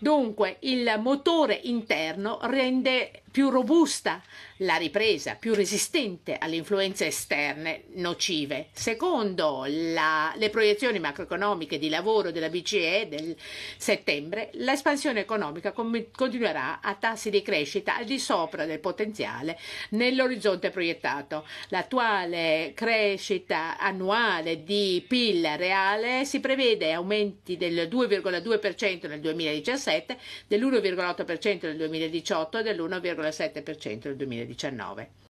Dunque il motore interno rende più robusta la ripresa più resistente alle influenze esterne nocive. Secondo la, le proiezioni macroeconomiche di lavoro della BCE del settembre, l'espansione economica com- continuerà a tassi di crescita al di sopra del potenziale nell'orizzonte proiettato. L'attuale crescita annuale di PIL reale si prevede aumenti del 2,2% nel 2017, dell'1,8% nel 2018 e dell'1,8% 1,7% del 2019.